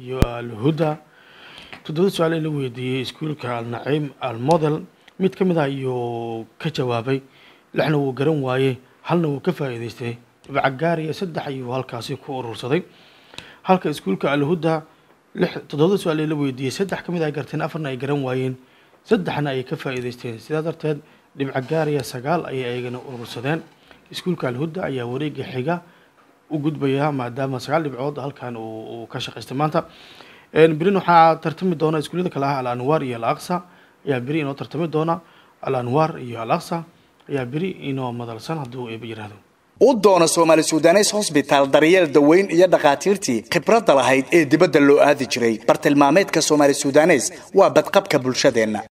iyo alhuda toddoba su-aal ee la weydiiyey iskuulka alnaciim almodel mid ka mid ah ayuu ka jawaabay lixna wuu garan waayey halna wuu ka faa'iideystay bacagaariya saddex ayuu halkaasi ku urursaday halka iskuulka alhuda toddobada su-aal ee la weydiiyey saddex ka mid ah ay garteen afarna ay garan waayeen saddexna ay ka faa'iideysteen sidaa darteed dhibco gaariya sagaal ayay ayagana urursadeen iskuulka alhuda ayaa wareega xiga u gudbaya maadaama sagaal dhibcood halkan uu ka shaqaystay maanta berin waxaa tartami doona iskuulyada kale ah al anwaar iyo al aqsa ayaa beri inoo tartami doona al anwaar iyo al aqsa ayaa beri inoo madalsan hadduu eeba yiraahdo u doona soomaali sudanes hosbitaal daryeel daweyn iyo dhakhaatiirtii khibradda lahayd ee dibadda loo aadi jiray bartilmaameedka soomaali sudanes waa badqabka bulshadeenna